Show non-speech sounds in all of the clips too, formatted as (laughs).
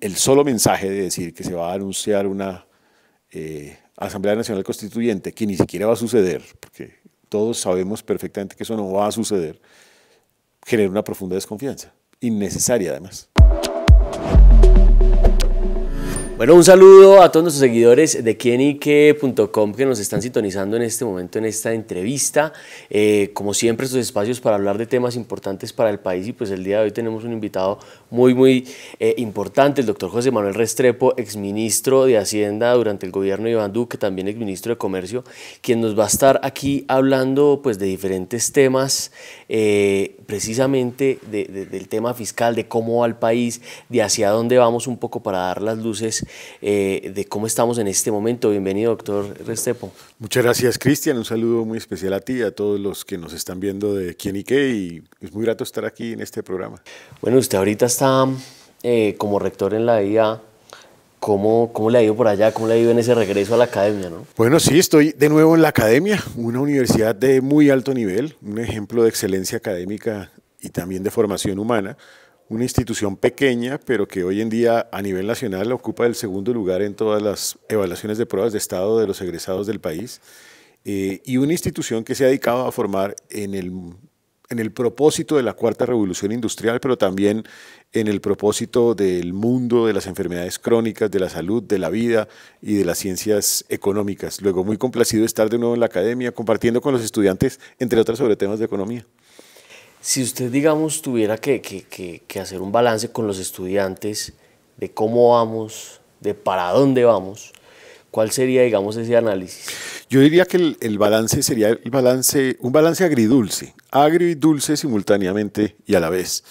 el solo mensaje de decir que se va a anunciar una eh, Asamblea Nacional Constituyente, que ni siquiera va a suceder, porque todos sabemos perfectamente que eso no va a suceder, genera una profunda desconfianza, innecesaria además. Bueno, un saludo a todos nuestros seguidores de quienique.com que nos están sintonizando en este momento en esta entrevista. Eh, como siempre, estos espacios para hablar de temas importantes para el país y pues el día de hoy tenemos un invitado muy, muy eh, importante, el doctor José Manuel Restrepo, exministro de Hacienda durante el gobierno de Iván Duque, también exministro de Comercio, quien nos va a estar aquí hablando pues de diferentes temas, eh, precisamente del tema fiscal, de cómo va el país, de hacia dónde vamos un poco para dar las luces eh, de cómo estamos en este momento. Bienvenido, doctor Restepo Muchas gracias, Cristian. Un saludo muy especial a ti, y a todos los que nos están viendo de quién y qué, y es muy grato estar aquí en este programa. Bueno, usted ahorita está eh, como rector en la IA. ¿Cómo, ¿Cómo, le ha ido por allá? ¿Cómo le ha ido en ese regreso a la academia? ¿no? Bueno, sí, estoy de nuevo en la academia, una universidad de muy alto nivel, un ejemplo de excelencia académica y también de formación humana, una institución pequeña, pero que hoy en día a nivel nacional ocupa el segundo lugar en todas las evaluaciones de pruebas de estado de los egresados del país, eh, y una institución que se ha dedicado a formar en el, en el propósito de la cuarta revolución industrial, pero también en el propósito del mundo, de las enfermedades crónicas, de la salud, de la vida y de las ciencias económicas. Luego, muy complacido estar de nuevo en la academia compartiendo con los estudiantes, entre otras, sobre temas de economía. Si usted, digamos, tuviera que, hacer un balance con los estudiantes de cómo vamos, de para dónde vamos, ¿cuál sería, digamos, ese análisis? Yo diría que el, balance sería el balance, un balance agridulce, agrio y dulce simultáneamente y a la vez.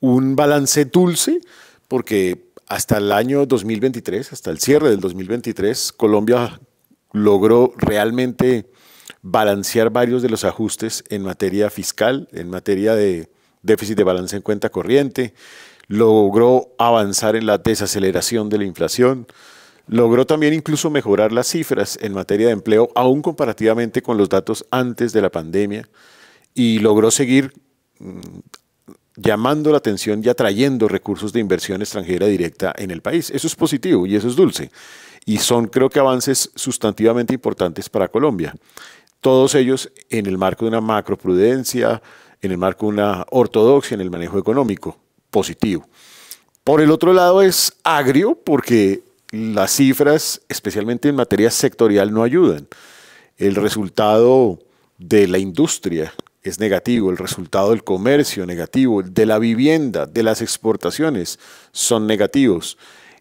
Un balance dulce porque hasta el año 2023, hasta el cierre del 2023, Colombia logró realmente balancear varios de los ajustes en materia fiscal, en materia de déficit de balance en cuenta corriente, logró avanzar en la desaceleración de la inflación, logró también incluso mejorar las cifras en materia de empleo, aún comparativamente con los datos antes de la pandemia, y logró seguir mm, llamando la atención y atrayendo recursos de inversión extranjera directa en el país. Eso es positivo y eso es dulce. Y son creo que avances sustantivamente importantes para Colombia. Todos ellos en el marco de una macroprudencia, en el marco de una ortodoxia en el manejo económico, positivo. Por el otro lado es agrio porque las cifras, especialmente en materia sectorial, no ayudan. El resultado de la industria es negativo, el resultado del comercio negativo, de la vivienda, de las exportaciones son negativos.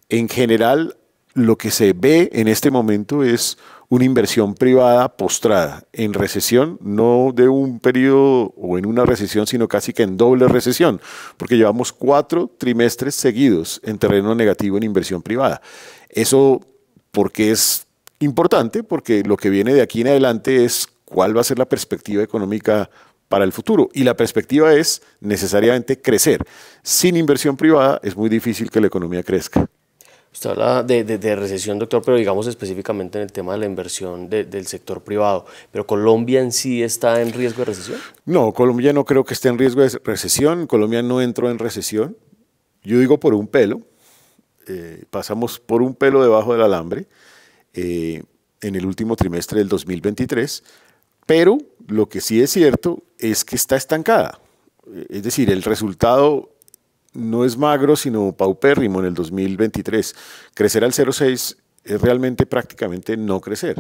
En general, lo que se ve en este momento es una inversión privada postrada en recesión, no de un periodo o en una recesión, sino casi que en doble recesión, porque llevamos cuatro trimestres seguidos en terreno negativo en inversión privada. Eso porque es importante, porque lo que viene de aquí en adelante es cuál va a ser la perspectiva económica para el futuro. Y la perspectiva es necesariamente crecer. Sin inversión privada es muy difícil que la economía crezca. Usted habla de, recesión, doctor, pero digamos específicamente en el tema de la inversión del sector privado. ¿Pero Colombia en sí está en riesgo de recesión? No, Colombia no creo que esté en riesgo de recesión. Colombia no entró en recesión. Yo digo por un pelo. Eh, pasamos por un pelo debajo del alambre eh, en el último trimestre del 2023. Pero lo que sí es cierto es que está estancada. Eh, es decir, el resultado no es magro, sino paupérrimo en el 2023. Crecer al 0,6 es realmente prácticamente no crecer.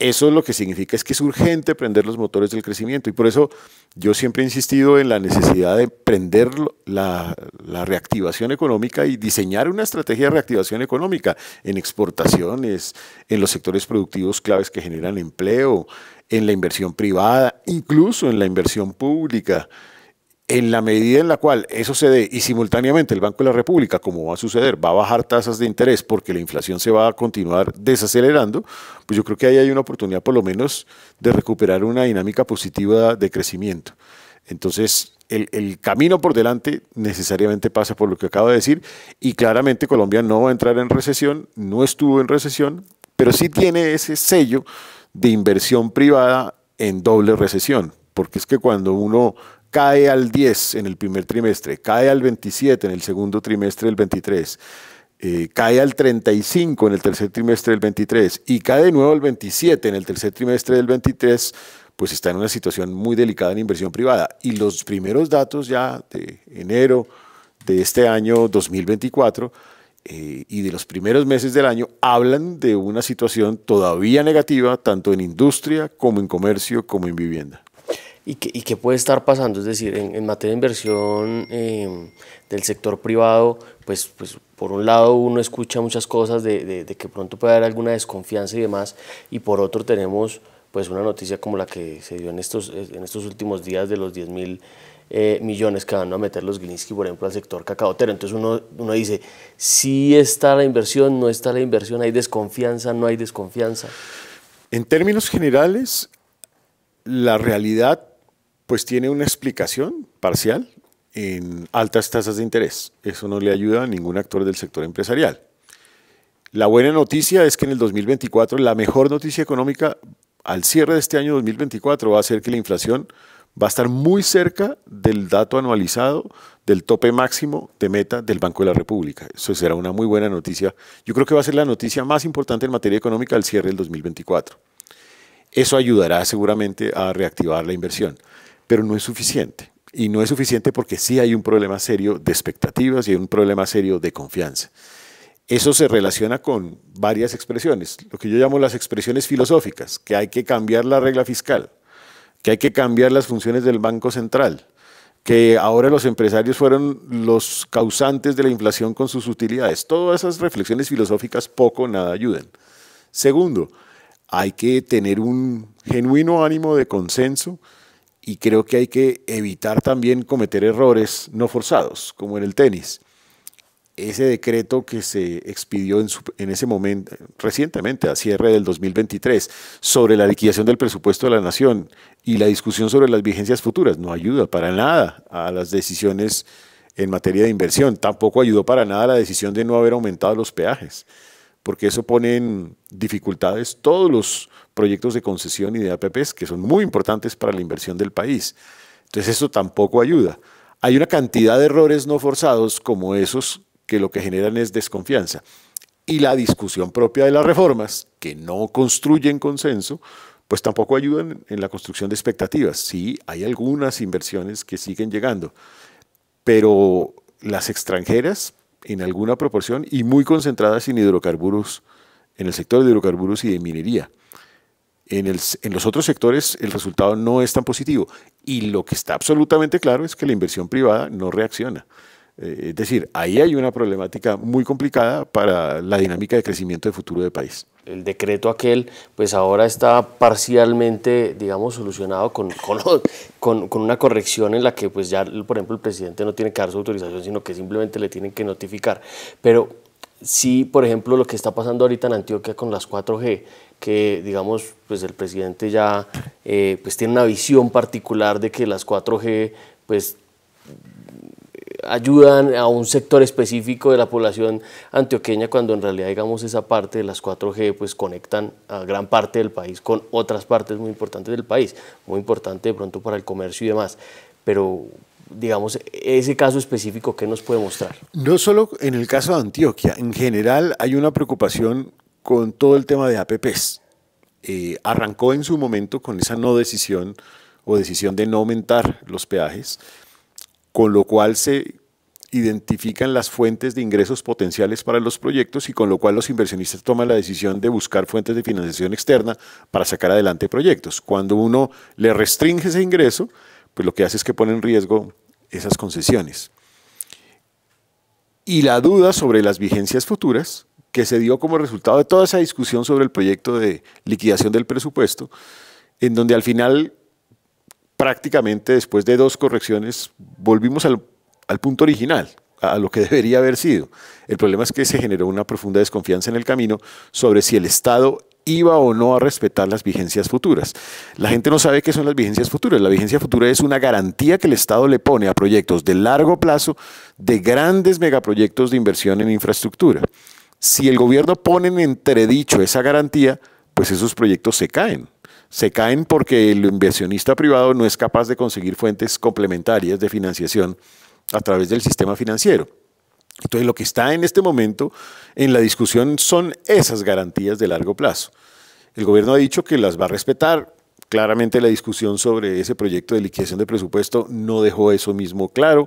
Eso lo que significa es que es urgente prender los motores del crecimiento y por eso yo siempre he insistido en la necesidad de prender la, la reactivación económica y diseñar una estrategia de reactivación económica en exportaciones, en los sectores productivos claves que generan empleo, en la inversión privada, incluso en la inversión pública en la medida en la cual eso se dé y simultáneamente el Banco de la República, como va a suceder, va a bajar tasas de interés porque la inflación se va a continuar desacelerando, pues yo creo que ahí hay una oportunidad por lo menos de recuperar una dinámica positiva de crecimiento. Entonces, el, camino por delante necesariamente pasa por lo que acabo de decir y claramente Colombia no va a entrar en recesión, no estuvo en recesión, pero sí tiene ese sello de inversión privada en doble recesión, porque es que cuando uno cae al 10 en el primer trimestre, cae al 27 en el segundo trimestre del 23, eh, cae al 35 en el tercer trimestre del 23 y cae de nuevo al 27 en el tercer trimestre del 23, pues está en una situación muy delicada en inversión privada. Y los primeros datos ya de enero de este año 2024 eh, y de los primeros meses del año hablan de una situación todavía negativa, tanto en industria como en comercio como en vivienda y qué puede estar pasando. Es decir, en, materia de inversión em, del sector privado, pues, pues por un lado uno escucha muchas cosas de, que pronto puede haber alguna desconfianza y demás, y por otro tenemos pues una noticia como la que se dio en estos, eh, en estos últimos días de los 10 mil eh, millones que van a meter los Glinsky, por ejemplo, al sector cacaotero. Entonces uno, dice, si está la inversión, no está la inversión, hay desconfianza, no hay desconfianza. En términos generales, la realidad pues tiene una explicación parcial en altas tasas de interés. Eso no le ayuda a ningún actor del sector empresarial. La buena noticia es que en el 2024 la mejor noticia económica al cierre de este año 2024 va a ser que la inflación va a estar muy cerca del dato anualizado del tope máximo de meta del Banco de la República. Eso será una muy buena noticia. Yo creo que va a ser la noticia más importante en materia económica al cierre del 2024. Eso ayudará seguramente a reactivar la inversión pero no es suficiente. Y no es suficiente porque sí hay un problema serio de expectativas y hay un problema serio de confianza. Eso se relaciona con varias expresiones, lo que yo llamo las expresiones filosóficas, que hay que cambiar la regla fiscal, que hay que cambiar las funciones del Banco Central, que ahora los empresarios fueron los causantes de la inflación con sus utilidades. Todas esas reflexiones filosóficas poco o nada ayudan. Segundo, hay que tener un genuino ánimo de consenso y creo que hay que evitar también cometer errores no forzados, como en el tenis. Ese decreto que se expidió en, en ese momento, recientemente, a cierre del 2023, sobre la liquidación del presupuesto de la nación y la discusión sobre las vigencias futuras, no ayuda para nada a las decisiones en materia de inversión. Tampoco ayudó para nada la decisión de no haber aumentado los peajes porque eso pone en dificultades todos los proyectos de concesión y de APPs que son muy importantes para la inversión del país. Entonces eso tampoco ayuda. Hay una cantidad de errores no forzados como esos que lo que generan es desconfianza. Y la discusión propia de las reformas, que no construyen consenso, pues tampoco ayudan en la construcción de expectativas. Sí, hay algunas inversiones que siguen llegando, pero las extranjeras en alguna proporción y muy concentradas en hidrocarburos, en el sector de hidrocarburos y de minería. En, los otros sectores el resultado no es tan positivo. Y lo que está absolutamente claro es que la inversión privada no reacciona. Eh, es decir, ahí hay una problemática muy complicada para la dinámica de crecimiento de futuro del país el decreto aquel, pues ahora está parcialmente, digamos, solucionado (laughs) con, con, una corrección en la que, pues ya, por ejemplo, el presidente no tiene que dar su autorización, sino que simplemente le tienen que notificar. Pero sí, por ejemplo, lo que está pasando ahorita en Antioquia con las 4G, que, digamos, pues el presidente ya, eh, pues tiene una visión particular de que las 4G, pues ayudan a un sector específico de la población antioqueña cuando en realidad digamos esa parte de las 4G pues conectan a gran parte del país con otras partes muy importantes del país, muy importante de pronto para el comercio y demás, pero digamos, ese caso específico, ¿qué nos puede mostrar? No solo en el caso de Antioquia, en general hay una preocupación con todo el tema de APPs. Eh, arrancó en su momento con esa no decisión o decisión de no aumentar los peajes, con lo cual se identifican las fuentes de ingresos potenciales para los proyectos y con lo cual los inversionistas toman la decisión de buscar fuentes de financiación externa para sacar adelante proyectos. Cuando uno le restringe ese ingreso, pues lo que hace es que pone en riesgo esas concesiones. Y la duda sobre las vigencias futuras, que se dio como resultado de toda esa discusión sobre el proyecto de liquidación del presupuesto, en donde al final prácticamente después de dos correcciones volvimos al, punto original, a lo que (laughs) debería haber sido. El problema es que se generó una profunda desconfianza en el camino sobre si el Estado iba o no a respetar las vigencias futuras. La gente no sabe qué son las vigencias futuras. La vigencia futura es una garantía que el Estado le pone a proyectos de largo plazo, de grandes megaproyectos de inversión en infraestructura. Si el gobierno pone en entredicho esa garantía, pues esos proyectos se caen se caen porque el inversionista privado no es capaz de conseguir fuentes complementarias de financiación a través del sistema financiero. Entonces, lo que está en este momento en la discusión son esas garantías de largo plazo. El gobierno ha dicho que las va a respetar. Claramente la discusión sobre ese proyecto de liquidación de presupuesto no dejó eso mismo claro.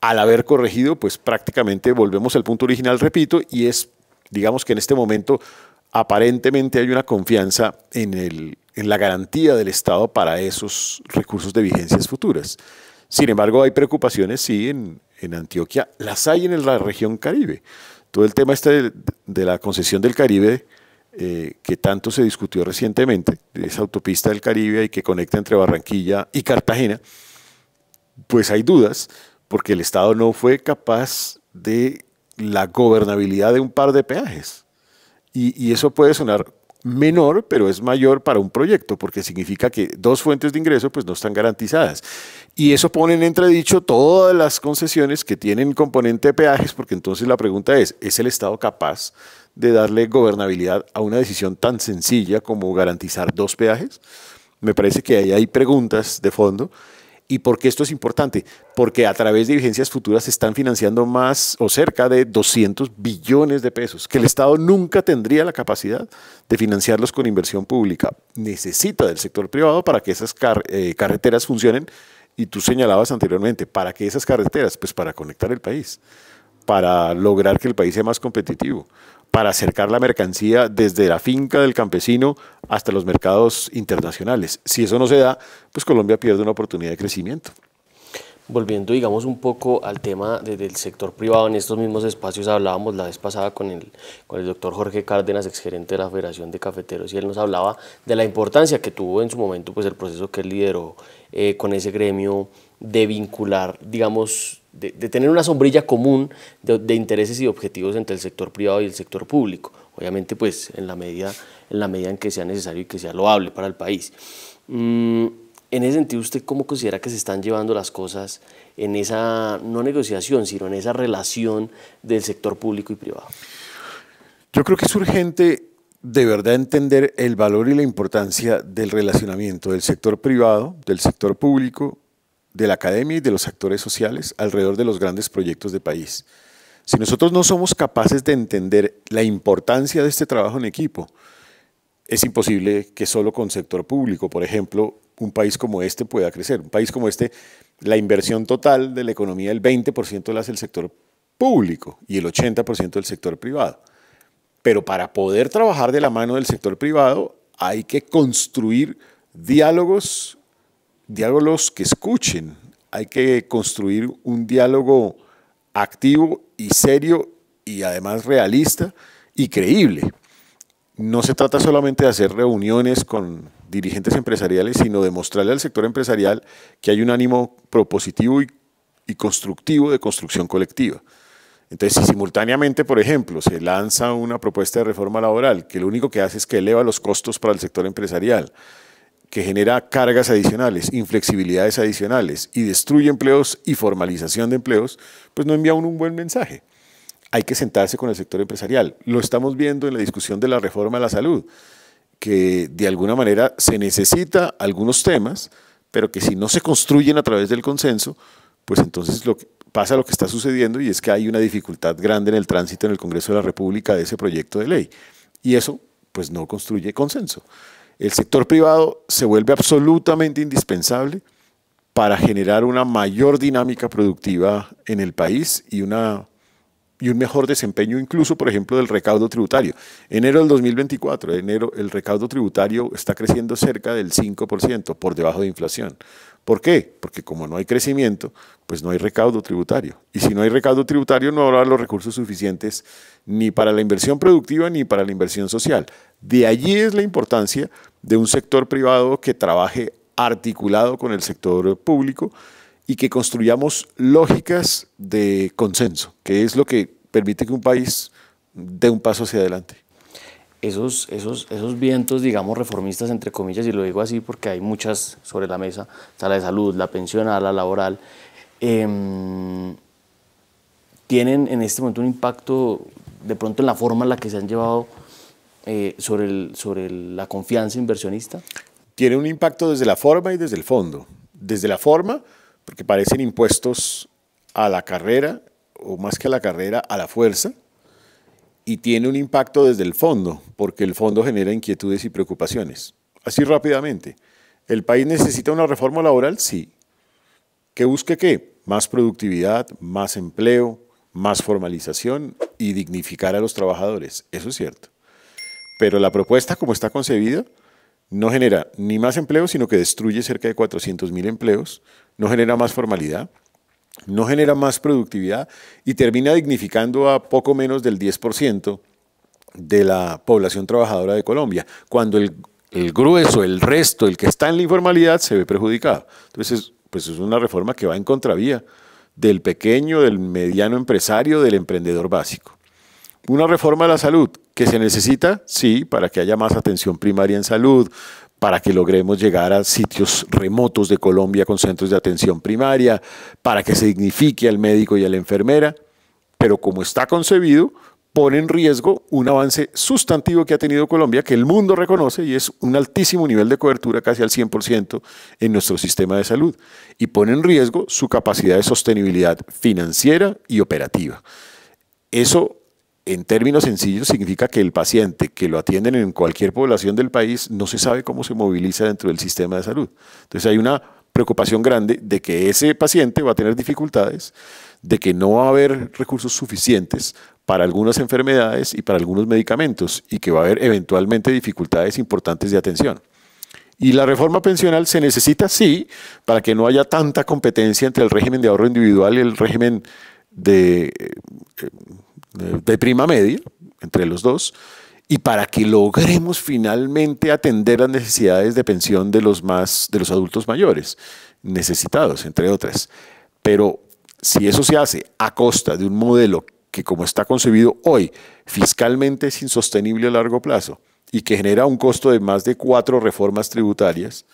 Al haber corregido, pues prácticamente volvemos al punto original, repito, y es, digamos que en este momento aparentemente hay una confianza en el en la garantía del Estado para esos recursos de vigencias futuras. Sin embargo, hay preocupaciones, sí, en, Antioquia, las hay en la región Caribe. Todo el tema este de, la concesión del Caribe, eh, que tanto se discutió recientemente, de esa autopista del Caribe y que conecta entre Barranquilla y Cartagena, pues hay dudas, porque el Estado no fue capaz de la gobernabilidad de un par de peajes. Y, y eso puede sonar menor, pero es mayor para un proyecto, porque significa que dos fuentes de ingreso pues, no están garantizadas. Y eso pone en entredicho todas las concesiones que tienen componente de peajes, porque entonces la pregunta es, ¿es el Estado capaz de darle gobernabilidad a una decisión tan sencilla como garantizar dos peajes? Me parece que ahí hay preguntas de fondo ¿Y por qué esto es importante? Porque a través de vigencias futuras se están financiando más o cerca de 200 billones de pesos, que el Estado nunca tendría la capacidad de financiarlos con inversión pública. Necesita del sector privado para que esas eh, carreteras funcionen. Y tú señalabas anteriormente, ¿para qué esas carreteras? Pues para conectar el país, para lograr que el país sea más competitivo, para acercar la mercancía desde la finca del campesino hasta los mercados internacionales. Si eso no se da, pues Colombia pierde una oportunidad de crecimiento. Volviendo, digamos, un poco al tema del sector privado, en estos mismos espacios hablábamos la vez pasada con el, con el doctor Jorge Cárdenas, exgerente de la Federación de Cafeteros, y él nos hablaba de la importancia que tuvo en su momento pues, el proceso que él lideró eh, con ese gremio de vincular, digamos, de, tener una sombrilla común de, intereses y objetivos entre el sector privado y el sector público. Obviamente, pues, en la medida en, la medida en que sea necesario y que sea loable para el país. Mm, en ese sentido, ¿usted cómo considera que se están llevando las cosas en esa, no negociación, sino en esa relación del sector público y privado? Yo creo que es urgente de verdad entender el valor y la importancia del relacionamiento del sector privado, del sector público de la academia y de los actores sociales alrededor de los grandes proyectos de país. Si nosotros no somos capaces de entender la importancia de este trabajo en equipo, es imposible que solo con sector público, por ejemplo, un país como este pueda crecer. Un país como este, la inversión total de la economía, el 20% la hace el sector público y el 80% del sector privado. Pero para poder trabajar de la mano del sector privado hay que construir diálogos diálogos que escuchen. Hay que construir un diálogo activo y serio y además realista y creíble. No se trata solamente de hacer reuniones con dirigentes empresariales, sino de mostrarle al sector empresarial que hay un ánimo propositivo y, constructivo de construcción colectiva. Entonces, si simultáneamente, por ejemplo, se lanza una propuesta de reforma laboral que lo único que hace es que eleva los costos para el sector empresarial, que genera cargas adicionales, inflexibilidades adicionales y destruye empleos y formalización de empleos, pues no envía aún un buen mensaje. Hay que sentarse con el sector empresarial. Lo estamos viendo en la discusión de la reforma de la salud, que de alguna manera se necesita algunos temas, pero que si no se construyen a través del consenso, pues entonces lo pasa lo que está sucediendo y es que hay una dificultad grande en el tránsito en el Congreso de la República de ese proyecto de ley. Y eso pues no construye consenso el sector privado se vuelve absolutamente indispensable para generar una mayor dinámica productiva en el país y, una, y un mejor desempeño incluso, por ejemplo, del recaudo tributario. Enero del 2024, enero, el recaudo tributario está creciendo cerca del 5% por debajo de inflación. ¿Por qué? Porque como no hay crecimiento, pues no hay recaudo tributario. Y si no hay recaudo tributario, no habrá los recursos suficientes ni para la inversión productiva ni para la inversión social. De allí es la importancia de un sector privado que trabaje articulado con el sector público y que construyamos lógicas de consenso, que es lo que permite que un país dé un paso hacia adelante esos, esos, esos vientos, digamos, reformistas, entre comillas, y lo digo así porque hay muchas sobre la mesa, está la de salud, la pensional, la laboral, em, tienen en este momento un impacto de pronto en la forma en la que se han llevado eh, sobre, sobre la confianza inversionista? Tiene un impacto desde la forma y desde el fondo. Desde la forma, porque parecen impuestos a la carrera, o más que a la carrera, a la fuerza, y tiene un impacto desde el fondo, porque el fondo genera inquietudes y preocupaciones. Así rápidamente, ¿el país necesita una reforma laboral? Sí. ¿Que busque qué? Más productividad, más empleo, más formalización y dignificar a los trabajadores. Eso es cierto. Pero la propuesta, como está concebida, no genera ni más empleo, sino que destruye cerca de 400.000 empleos, no genera más formalidad, no genera más productividad y termina dignificando a poco menos del 10% de la población trabajadora de Colombia, cuando el, grueso, el resto, el que está en la informalidad, se ve perjudicado. Entonces, pues es una reforma que va en contravía del pequeño, del mediano empresario, del emprendedor básico. Una reforma a la salud que se necesita, sí, para que haya más atención primaria en salud, para que logremos llegar a sitios remotos de Colombia con centros de atención primaria, para que se dignifique al médico y a la enfermera, pero como está concebido, pone en riesgo un avance sustantivo que ha tenido Colombia, que el mundo reconoce y es un altísimo nivel de cobertura, casi al 100% en nuestro sistema de salud, y pone en riesgo su capacidad de sostenibilidad financiera y operativa. Eso en términos sencillos significa que el paciente que lo atienden en cualquier población del país no se sabe cómo se moviliza dentro del sistema de salud. Entonces hay una preocupación grande de que ese paciente va a tener dificultades, de que no va a haber recursos suficientes para algunas enfermedades y para algunos medicamentos y que va a haber eventualmente dificultades importantes de atención. Y la reforma pensional se necesita, sí, para que no haya tanta competencia entre el régimen de ahorro individual y el régimen de... Eh, de prima media entre los dos y para que logremos finalmente atender las necesidades de pensión de los más de los adultos mayores necesitados entre otras pero si eso se hace a costa de un modelo que como está concebido hoy fiscalmente es insostenible a largo plazo y que genera un costo de más de cuatro reformas tributarias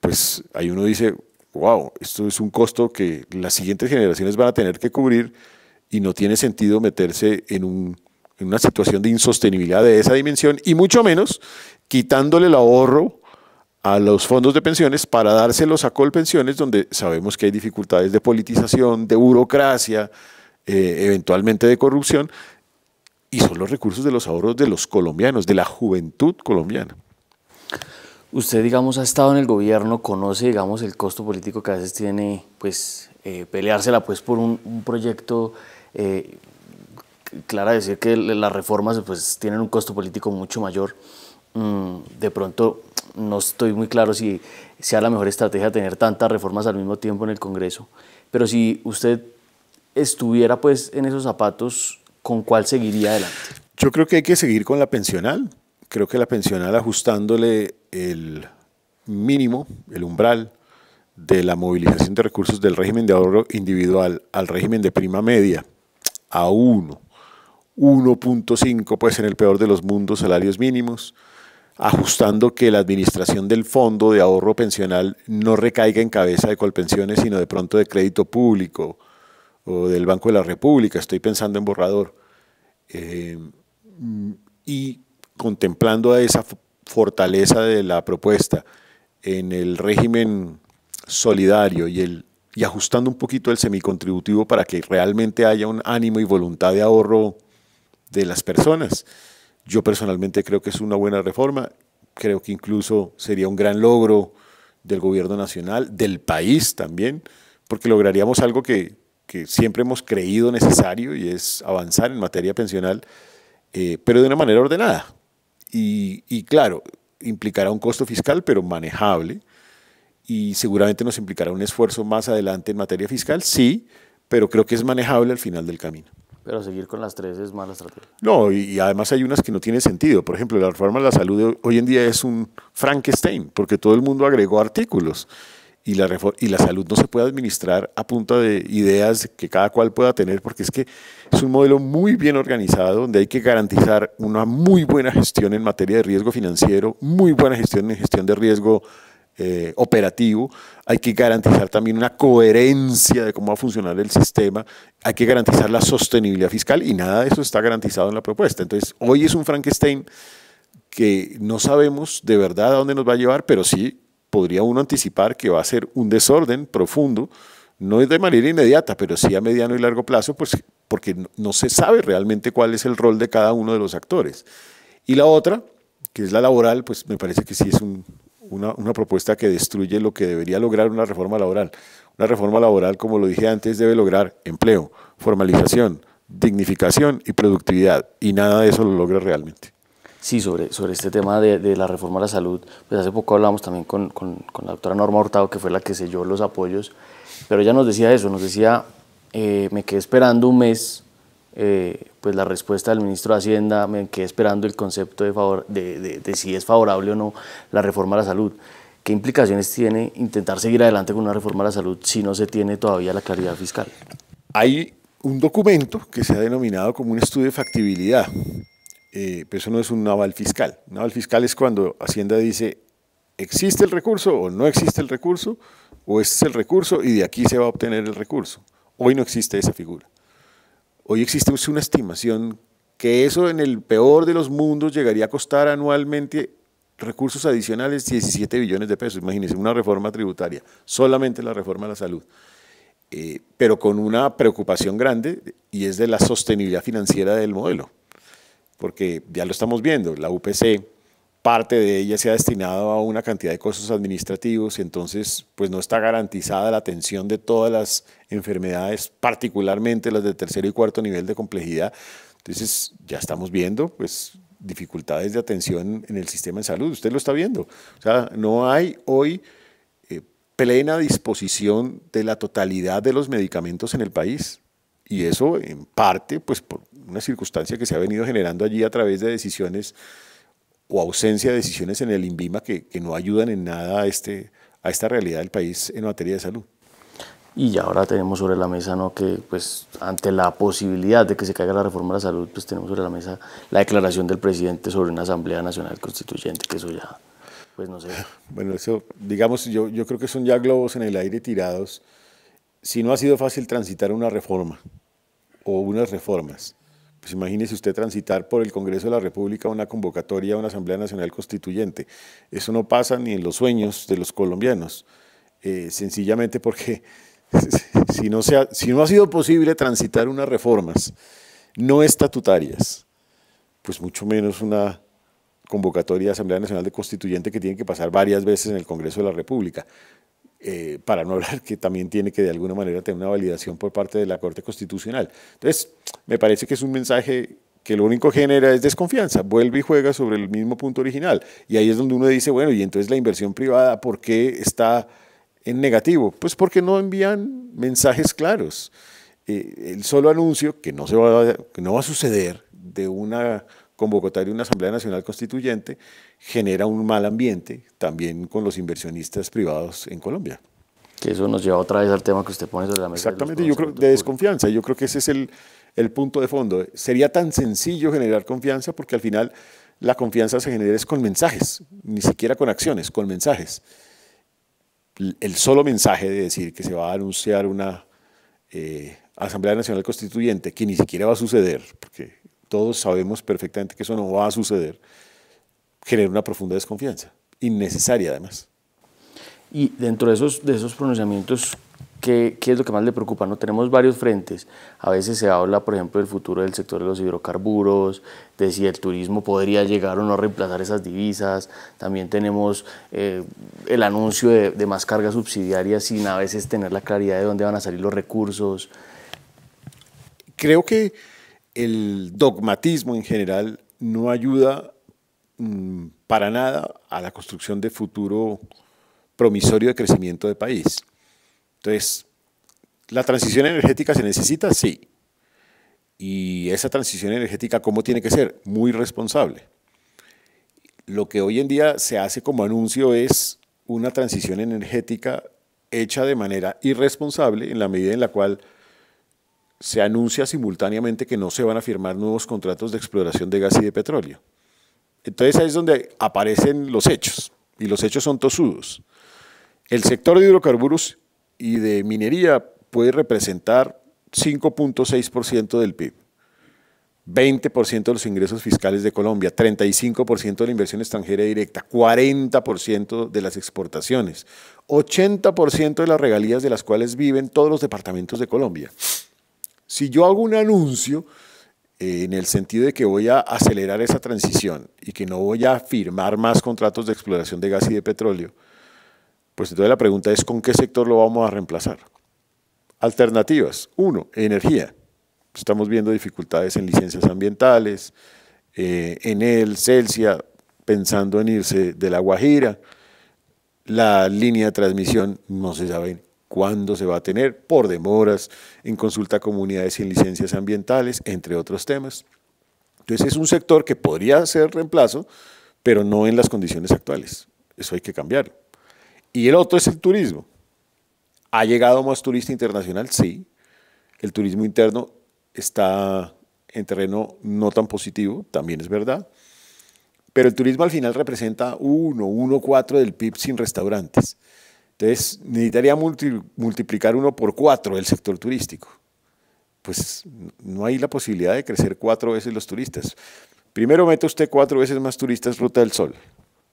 pues ahí uno dice wow esto es un costo que las siguientes generaciones van a tener que cubrir y no tiene sentido meterse en, una situación de insostenibilidad de esa dimensión y mucho menos quitándole el ahorro a los fondos de pensiones para dárselos a Colpensiones, donde sabemos que hay dificultades de politización, de burocracia, eh, eventualmente de corrupción, y son los recursos de los ahorros de los colombianos, de la juventud colombiana. Usted, digamos, ha estado en el gobierno, conoce, digamos, el costo político que a veces tiene, pues, eh, peleársela, pues, por un proyecto eh, Clara decir que las reformas pues, tienen un costo político mucho mayor. Mm, de pronto no estoy muy claro si sea la mejor estrategia tener tantas reformas al mismo tiempo en el Congreso, pero si usted estuviera pues en esos zapatos, ¿con cuál seguiría adelante? Yo creo que hay que seguir con la pensional. Creo que la pensional ajustándole el mínimo, el umbral de la movilización de recursos del régimen de ahorro individual al régimen de prima media a 1. 1.5 pues en el peor de los mundos salarios mínimos, ajustando que la administración del fondo de ahorro pensional no recaiga en cabeza de Colpensiones, sino de pronto de crédito público o del Banco de la República, estoy pensando en borrador, eh, y contemplando esa fortaleza de la propuesta en el régimen solidario y el y ajustando un poquito el semicontributivo para que realmente haya un ánimo y voluntad de ahorro de las personas. Yo personalmente creo que es una buena reforma, creo que incluso sería un gran logro del gobierno nacional, del país también, porque lograríamos algo que, siempre hemos creído necesario y es avanzar en materia pensional, eh, pero de una manera ordenada. y claro, implicará un costo fiscal, pero manejable y seguramente nos implicará un esfuerzo más adelante en materia fiscal, sí, pero creo que es manejable al final del camino. Pero seguir con las tres es mala estrategia. No, y, además hay unas que no tienen sentido. Por ejemplo, la reforma de la salud hoy en día es un Frankenstein, porque todo el mundo agregó artículos. Y la, y la salud no se puede administrar a punta de ideas que cada cual pueda tener, porque es que es un modelo muy bien organizado, donde hay que garantizar una muy buena gestión en materia de riesgo financiero, muy buena gestión en gestión de riesgo eh, operativo, hay que garantizar también una coherencia de cómo va a funcionar el sistema, hay que garantizar la sostenibilidad fiscal y nada de eso está garantizado en la propuesta. Entonces, hoy es un Frankenstein que no sabemos de verdad a dónde nos va a llevar, pero sí podría uno anticipar que va a ser un desorden profundo, no de manera inmediata, pero sí a mediano y largo plazo, pues porque no se sabe realmente cuál es el rol de cada uno de los actores. Y la otra, que es la laboral, pues me parece que sí es un, una, propuesta que destruye lo que debería lograr una reforma laboral. Una reforma laboral, como lo dije antes, debe lograr empleo, formalización, dignificación y productividad, y nada de eso lo logra realmente. Sí, sobre, sobre este tema de, la reforma a la salud, pues hace poco hablamos también con, la doctora Norma Hurtado, que fue la que selló los apoyos, pero ella nos decía eso, nos decía, eh, me quedé esperando un mes eh, pues la respuesta del ministro de Hacienda, me quedé esperando el concepto de, si es favorable o no la reforma a la salud. ¿Qué implicaciones tiene intentar seguir adelante con una reforma a la salud si no se tiene todavía la claridad fiscal? Hay un documento que se ha denominado como un estudio de factibilidad, eh, pero eso no es un aval fiscal. Un aval fiscal es cuando Hacienda dice, ¿existe el recurso o no existe el recurso? ¿O este es el recurso y de aquí se va a obtener el recurso? Hoy no existe esa figura. Hoy existe pues una estimación que eso en el peor de los mundos llegaría a costar anualmente recursos adicionales 17 billones de pesos. Imagínense, una reforma tributaria, solamente la reforma de la salud. Eh, pero con una preocupación grande y es de la sostenibilidad financiera del modelo. Porque ya lo estamos viendo, la UPC parte de ella se ha destinado a una cantidad de costos administrativos y entonces pues no está garantizada la atención de todas las enfermedades, particularmente las de tercero y cuarto nivel de complejidad. Entonces ya estamos viendo pues dificultades de atención en el sistema de salud, usted lo está viendo. O sea, no hay hoy eh, plena disposición de la totalidad de los medicamentos en el país y eso en parte pues por una circunstancia que se ha venido generando allí a través de decisiones o ausencia de decisiones en el INVIMA que, que no ayudan en nada a, este, a esta realidad del país en materia de salud. Y ya ahora tenemos sobre la mesa ¿no? que, pues, ante la posibilidad de que se caiga la reforma de la salud, pues tenemos sobre la mesa la declaración del presidente sobre una Asamblea Nacional Constituyente, que eso ya, pues no sé. Bueno, eso, digamos, yo, yo creo que son ya globos en el aire tirados. Si no ha sido fácil transitar una reforma o unas reformas, pues imagínese usted transitar por el Congreso de la República una convocatoria a una Asamblea Nacional Constituyente. Eso no pasa ni en los sueños de los colombianos, eh, sencillamente porque (laughs) si no, ha, si no ha sido posible transitar unas reformas no estatutarias, pues mucho menos una convocatoria de Asamblea Nacional de Constituyente que tiene que pasar varias veces en el Congreso de la República. Eh, para no (laughs) hablar que también tiene que de alguna manera tener una validación por parte de la Corte Constitucional. Entonces, me parece que es un mensaje que lo único genera es desconfianza, vuelve y juega sobre el mismo punto original. Y ahí es donde uno dice, bueno, y entonces la inversión privada, ¿por qué está en negativo? Pues porque no envían mensajes claros. Eh, el solo anuncio, que no, se va, que no va a suceder, de una convocatoria de una Asamblea Nacional Constituyente genera un mal ambiente también con los inversionistas privados en Colombia. Que eso nos lleva otra vez al tema que usted pone sobre la mesa. Exactamente, de yo creo, de desconfianza. Yo creo que ese es el, punto de fondo. Sería tan sencillo generar confianza porque al final la confianza se genera es con mensajes, ni siquiera con acciones, con mensajes. El solo mensaje de decir que se va a anunciar una eh, Asamblea Nacional Constituyente, que ni siquiera va a suceder, porque todos sabemos perfectamente que eso no va a suceder, genera una profunda desconfianza, innecesaria además. Y dentro de esos, de esos pronunciamientos, ¿qué, es lo que más le preocupa? ¿No? Tenemos varios frentes. A veces se habla, por ejemplo, del futuro del sector de los hidrocarburos, de si el turismo podría llegar o no a reemplazar esas divisas. También tenemos eh, el anuncio de más cargas subsidiarias sin a veces tener la claridad de dónde van a salir los recursos. Creo que el dogmatismo en general no ayuda mm, para nada a la construcción de futuro promisorio de crecimiento de país. Entonces, ¿la transición energética se necesita? Sí. Y esa transición energética, ¿cómo tiene que ser? Muy responsable. Lo que hoy en día se hace como anuncio es una transición energética hecha de manera irresponsable en la medida en la cual se anuncia simultáneamente que no se van a firmar nuevos contratos de exploración de gas y de petróleo. Entonces ahí es donde aparecen los hechos, y los hechos son tosudos. El sector de hidrocarburos y de minería puede representar 5.6% del PIB, 20% de los ingresos fiscales de Colombia, 35% de la inversión extranjera directa, 40% de las exportaciones, 80% de las regalías de las cuales viven todos los departamentos de Colombia. Si yo hago un anuncio eh, en el sentido de que voy a acelerar esa transición y que no voy a firmar más contratos de exploración de gas y de petróleo, pues entonces la pregunta es con qué sector lo vamos a reemplazar. Alternativas. Uno, energía. Estamos viendo dificultades en licencias ambientales, eh, en el Celsia, pensando en irse de la Guajira. La línea de transmisión no se sabe cuándo se va a tener, por demoras en consulta a comunidades sin licencias ambientales, entre otros temas. Entonces es un sector que podría ser reemplazo, pero no en las condiciones actuales. Eso hay que cambiar. Y el otro es el turismo. ¿Ha llegado más turista internacional? Sí. El turismo interno está en terreno no tan positivo, también es verdad. Pero el turismo al final representa 1, cuatro del PIB sin restaurantes. Entonces, necesitaría multiplicar uno por cuatro el sector turístico. Pues no hay la posibilidad de crecer cuatro veces los turistas. Primero mete usted cuatro veces más turistas Ruta del Sol,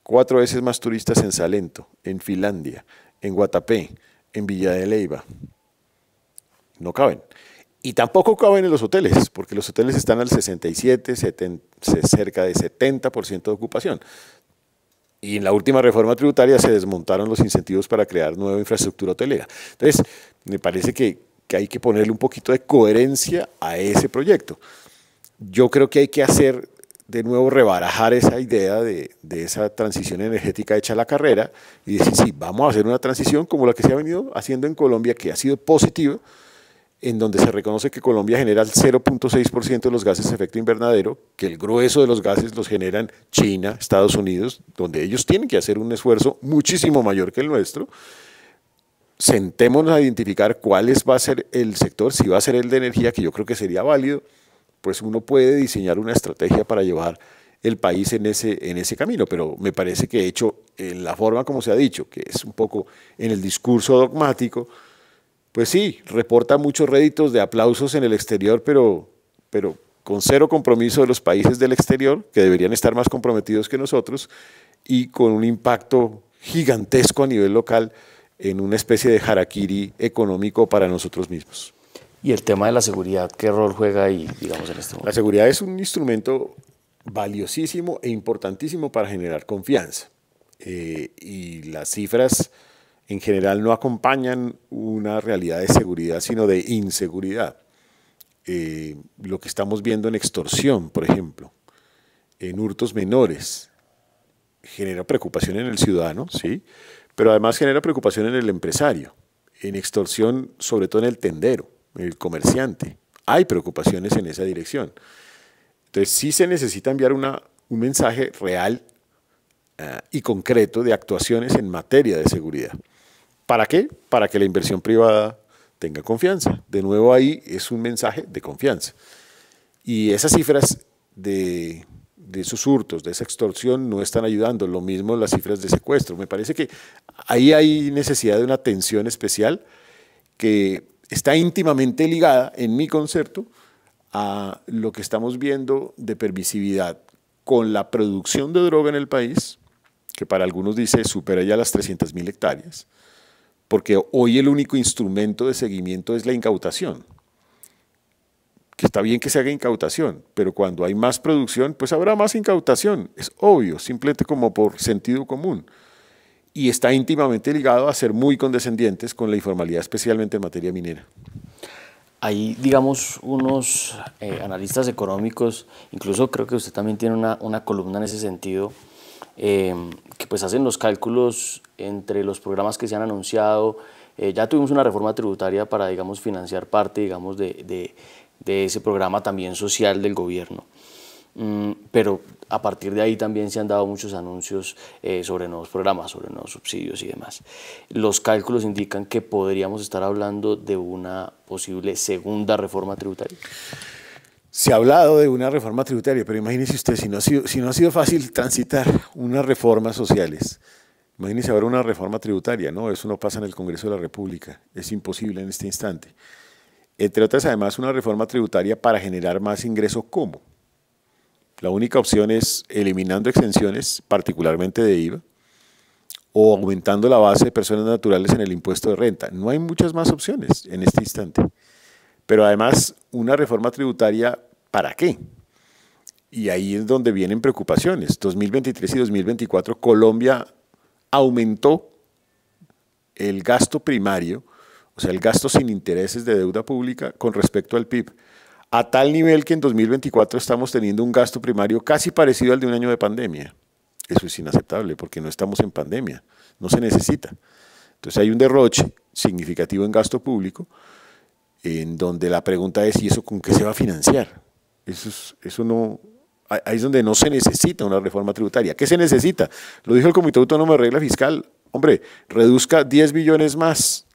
cuatro veces más turistas en Salento, en Finlandia, en Guatapé, en Villa de Leiva. No caben. Y tampoco caben en los hoteles, porque los hoteles están al 67, cerca de 70% de ocupación. Y en la última reforma tributaria se desmontaron los incentivos para crear nueva infraestructura hotelera. Entonces, me parece que, hay que ponerle un poquito de coherencia a ese proyecto. Yo creo que hay que hacer de nuevo rebarajar esa idea de, de, esa transición energética hecha a la carrera y decir, sí, vamos a hacer una transición como la que se ha venido haciendo en Colombia, que ha sido positiva, en donde se reconoce que Colombia genera el 0.6% de los gases de efecto invernadero, que el grueso de los gases los generan China, Estados Unidos, donde ellos tienen que hacer un esfuerzo muchísimo mayor que el nuestro. Sentémonos a identificar cuál va a ser el sector, si va a ser el de energía, que yo creo que sería válido, pues uno puede diseñar una estrategia para llevar el país en ese, en ese camino, pero me parece que hecho en la forma como se ha dicho, que es un poco en el discurso dogmático, pues sí, reporta muchos réditos de aplausos en el exterior, pero, pero con cero compromiso de los países del exterior, que deberían estar más comprometidos que nosotros, y con un impacto gigantesco a nivel local en una especie de harakiri económico para nosotros mismos. Y el tema de la seguridad, ¿qué rol juega ahí, digamos, en este La seguridad es un instrumento valiosísimo e importantísimo para generar confianza. Eh, y las cifras en general no acompañan una realidad de seguridad, sino de inseguridad. Eh, lo que estamos viendo en extorsión, por ejemplo, en hurtos menores, genera preocupación en el ciudadano, ¿sí? pero además genera preocupación en el empresario, en extorsión, sobre todo en el tendero, en el comerciante. Hay preocupaciones en esa dirección. Entonces sí se necesita enviar un mensaje real ah, y concreto de actuaciones en materia de seguridad. ¿Para qué? Para que la inversión privada tenga confianza. De nuevo ahí es un mensaje de confianza. Y esas cifras de, esos hurtos, de esa extorsión, no están ayudando. Lo mismo las cifras de secuestro. Me parece que ahí hay necesidad de una atención especial que está íntimamente ligada, en mi concepto, a lo que estamos viendo de permisividad con la producción de droga en el país, que para algunos dice supera ya las 300.000 hectáreas, porque hoy el único instrumento de seguimiento es la incautación. Que está bien que se haga incautación, pero cuando hay más producción, pues habrá más incautación. Es obvio, simplemente como por sentido común. Y está íntimamente ligado a ser muy condescendientes con la informalidad, especialmente en materia minera. Hay, digamos, unos eh, analistas económicos, incluso creo que usted también tiene una, una columna en ese sentido, Em, que pues hacen los cálculos entre los programas que se han anunciado. Eh, ya tuvimos una reforma tributaria para, digamos, financiar parte, digamos, de, ese programa también social del gobierno. Mm, pero a partir de ahí también se han dado muchos anuncios eh, sobre nuevos programas, sobre nuevos subsidios y demás. Los cálculos indican que podríamos estar hablando de una posible segunda reforma tributaria. Se ha hablado de una reforma tributaria, pero imagínese usted, si no ha sido, fácil transitar unas reformas sociales, imagínese ahora una reforma tributaria, ¿no? Eso no pasa en el Congreso de la República, es imposible en este instante. Entre otras, además, una reforma tributaria para generar más ingresos, ¿cómo? La única opción es eliminando exenciones, particularmente de IVA, o aumentando la base de personas naturales en el impuesto de renta. No hay muchas más opciones en este instante. Pero además, una reforma tributaria, ¿para qué? Y ahí es donde vienen preocupaciones. 2023 y 2024, Colombia aumentó el gasto primario, o sea, el gasto sin intereses de deuda pública con respecto al PIB, a tal nivel que en 2024 estamos teniendo un gasto primario casi parecido al de un año de pandemia. Eso es inaceptable porque no estamos en pandemia, no se necesita. Entonces hay un derroche significativo en gasto público en donde la pregunta es, ¿y eso con qué se va a financiar? Eso, eso no, ahí es donde no se necesita una reforma tributaria. ¿Qué se necesita? Lo dijo el Comité Autónomo de Regla Fiscal, hombre, reduzca 10 billones más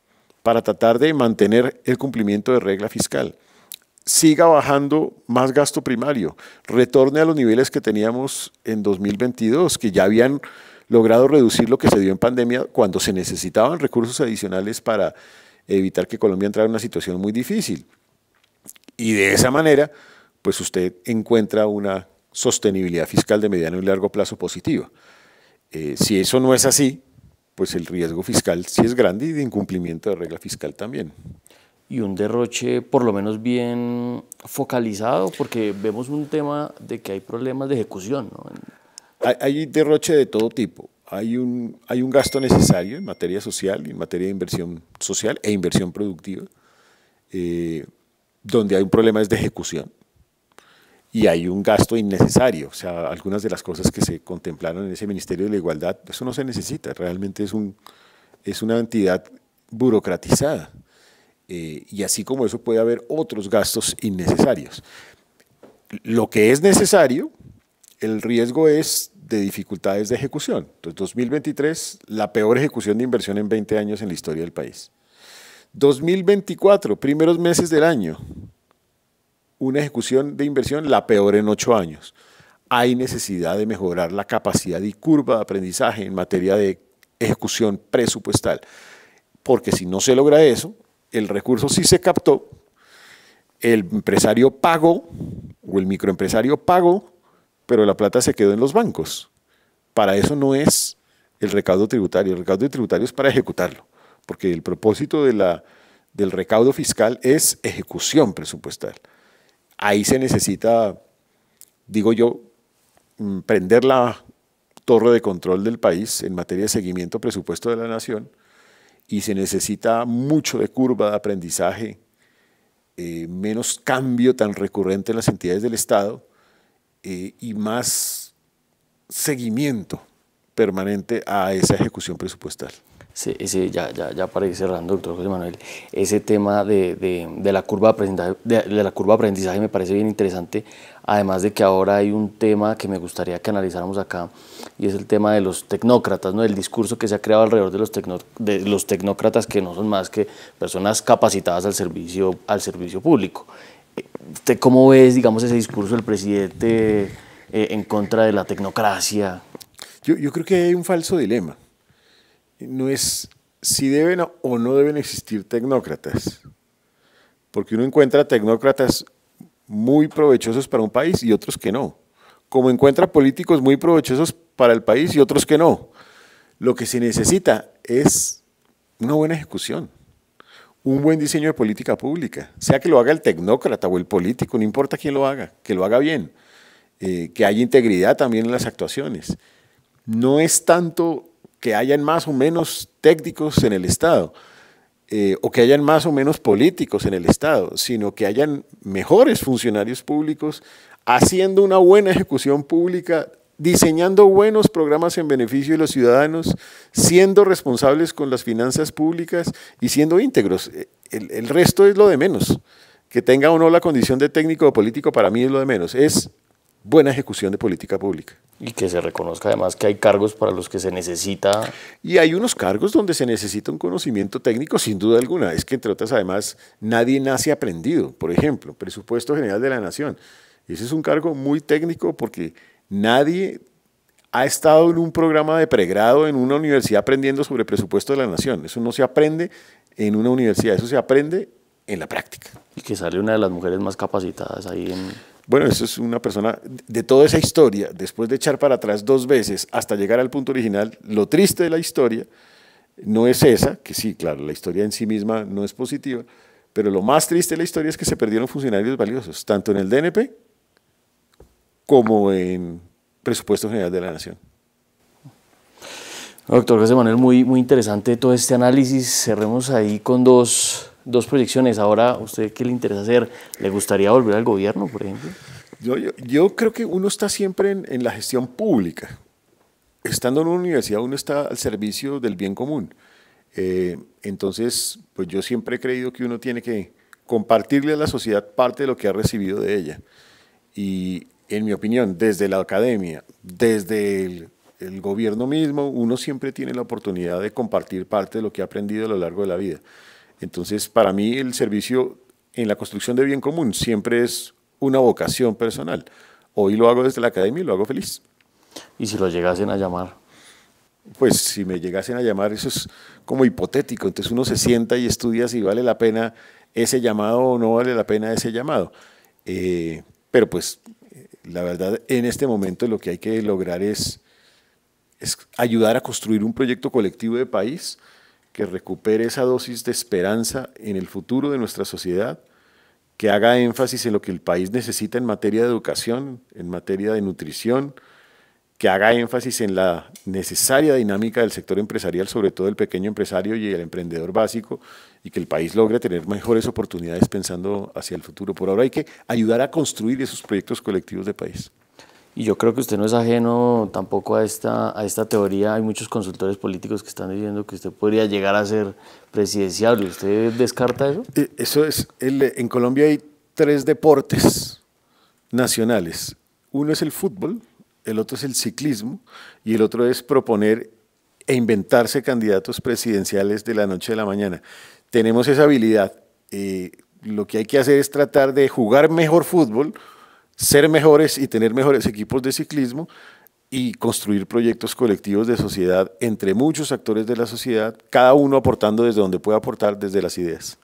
para tratar de mantener el cumplimiento de regla fiscal. Siga bajando más gasto primario, retorne a los niveles que teníamos en 2022, que ya habían logrado reducir lo que se dio en pandemia cuando se necesitaban recursos adicionales para evitar que Colombia entrara en una situación muy difícil. Y de esa manera, pues usted encuentra una sostenibilidad fiscal de mediano y largo plazo positiva. Eh, si eso no es así, pues el riesgo fiscal sí es grande y de incumplimiento de regla fiscal también. Y un derroche por lo menos bien focalizado, porque vemos un tema de que hay problemas de ejecución. hay derroche de todo tipo hay un, hay un gasto necesario en materia social, en materia de inversión social e inversión productiva, eh, donde hay un problema es de ejecución y hay un gasto innecesario. O sea, algunas de las cosas que se contemplaron en ese Ministerio de la Igualdad, eso no se necesita, realmente es, un, es una entidad burocratizada. Eh, y así como eso puede haber otros gastos innecesarios. Lo que es necesario, el riesgo es de dificultades de ejecución. Entonces, 2023, la peor ejecución de inversión en 20 años en la historia del país. 2024, primeros meses del año, una ejecución de inversión la peor en 8 años. Hay necesidad de mejorar la capacidad y curva de aprendizaje en materia de ejecución presupuestal, porque si no se logra eso, el recurso sí se captó, el empresario pagó o el microempresario pagó pero la plata se quedó en los bancos. Para eso no es el recaudo tributario, el recaudo tributario es para ejecutarlo, porque el propósito del recaudo fiscal es ejecución presupuestal. Ahí se necesita, digo yo, mm, prender la torre de control del país en materia de seguimiento presupuesto de la nación y se necesita mucho de curva de aprendizaje, eh, menos cambio tan recurrente en las entidades del Estado eh, y más seguimiento permanente a esa ejecución presupuestal. Sí, ya, ya, ya, para ir cerrando, doctor José Manuel, ese tema de, de, de la curva de, aprendizaje, de, la curva de aprendizaje me parece bien interesante, además de que ahora hay un tema que me gustaría que analizáramos acá, y es el tema de los tecnócratas, ¿no? el discurso que se ha creado alrededor de los, de los tecnócratas que no son más que personas capacitadas al servicio, al servicio público. ¿Usted cómo ves, digamos, ese discurso del presidente eh, en contra de la tecnocracia? yo, creo que hay un falso dilema. No es si deben o no deben existir tecnócratas, porque uno encuentra tecnócratas muy provechosos para un país y otros que no, como encuentra políticos muy provechosos para el país y otros que no. Lo que se necesita es una buena ejecución un buen diseño de política pública, sea que lo haga el tecnócrata o el político, no importa quién lo haga, que lo haga bien, eh, que haya integridad también en las actuaciones. No es tanto que hayan más o menos técnicos en el Estado, eh, o que hayan más o menos políticos en el Estado, sino que hayan mejores funcionarios públicos haciendo una buena ejecución pública diseñando buenos programas en beneficio de los ciudadanos, siendo responsables con las finanzas públicas y siendo íntegros. Eh, el, resto es lo de menos. Que tenga o no la condición de técnico o político para mí es lo de menos. Es buena ejecución de política pública. Y que se reconozca además que hay cargos para los que se necesita. Y hay unos cargos donde se necesita un conocimiento técnico, sin duda alguna. Es que, entre otras, además, nadie nace aprendido. Por ejemplo, Presupuesto General de la Nación. Ese es un cargo muy técnico porque Nadie ha estado en un programa de pregrado en una universidad aprendiendo sobre presupuesto de la nación. Eso no se aprende en una universidad, eso se aprende en la práctica. Y que sale una de las mujeres más capacitadas ahí en... Bueno, eso es una persona, de toda esa historia, después de echar para atrás dos veces hasta llegar al punto original, lo triste de la historia no es esa, que sí, claro, la historia en sí misma no es positiva, pero lo más triste de la historia es que se perdieron funcionarios valiosos, tanto en el DNP como en presupuesto general de la nación. Doctor José Manuel, muy, muy interesante todo este análisis. Cerremos ahí con dos, dos proyecciones. Ahora, ¿usted qué le interesa hacer? ¿Le gustaría volver al gobierno, por ejemplo? Yo, yo, creo que uno está siempre en, la gestión pública. Estando en una universidad, uno está al servicio del bien común. Eh, entonces, pues yo siempre he creído que uno tiene que compartirle a la sociedad parte de lo que ha recibido de ella. Y en mi opinión, desde la academia, desde el, gobierno mismo, uno siempre tiene la oportunidad de compartir parte de lo que ha aprendido a lo largo de la vida. Entonces, para mí el servicio en la construcción de bien común siempre es una vocación personal. Hoy lo hago desde la academia y lo hago feliz. ¿Y si lo llegasen a llamar? Pues si me llegasen a llamar, eso es como hipotético. Entonces uno se sienta y estudia si vale la pena ese llamado o no vale la pena ese llamado. Eh, pero pues la verdad, en este momento lo que hay que lograr es, es ayudar a construir un proyecto colectivo de país que recupere esa dosis de esperanza en el futuro de nuestra sociedad, que haga énfasis en lo que el país necesita en materia de educación, en materia de nutrición, que haga énfasis en la necesaria dinámica del sector empresarial, sobre todo el pequeño empresario y el emprendedor básico, y que el país logre tener mejores oportunidades pensando hacia el futuro. Por ahora hay que ayudar a construir esos proyectos colectivos de país. Y yo creo que usted no es ajeno tampoco a esta, a esta teoría. Hay muchos consultores políticos que están diciendo que usted podría llegar a ser presidencial. ¿Usted descarta eso? Eh, eso es, en Colombia hay tres deportes nacionales. Uno es el fútbol, el otro es el ciclismo y el otro es proponer e inventarse candidatos presidenciales de la noche a la mañana. Tenemos esa habilidad. Eh, lo que hay que hacer es tratar de jugar mejor fútbol, ser mejores y tener mejores equipos de ciclismo y construir proyectos colectivos de sociedad entre muchos actores de la sociedad, cada uno aportando desde donde puede aportar, desde las ideas.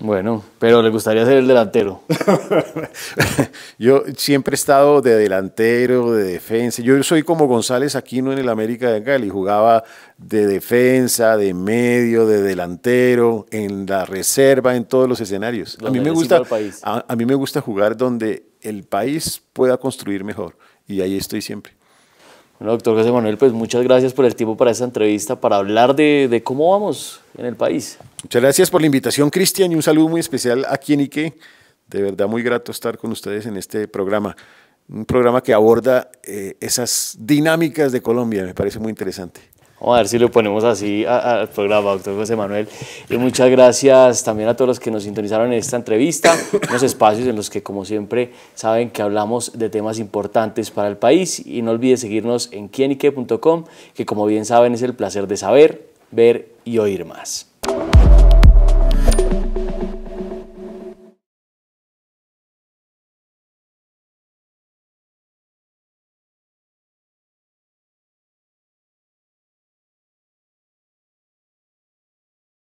Bueno, pero le gustaría ser el delantero. (laughs) yo siempre he estado de delantero, de defensa. Yo soy como González Aquino en el América de Cali. Jugaba de defensa, de medio, de delantero, en la reserva, en todos los escenarios. a mí, me gusta, a mí me gusta jugar donde el país pueda construir mejor. Y ahí estoy siempre. Bueno, doctor José Manuel, pues muchas gracias por el tiempo para esta entrevista, para hablar de, cómo vamos en el país. Muchas gracias por la invitación, Cristian, y un saludo muy especial a quien y De verdad, muy grato estar con ustedes en este programa. Un programa que aborda eh, esas dinámicas de Colombia, me parece muy interesante. Vamos a ver si lo ponemos así al programa, doctor José Manuel. Y muchas gracias también a todos los que nos sintonizaron en esta entrevista, unos espacios en los que, como siempre, saben que hablamos de temas importantes para el país. Y no olvide seguirnos en quienique.com, que como bien saben es el placer de saber, ver y oír más.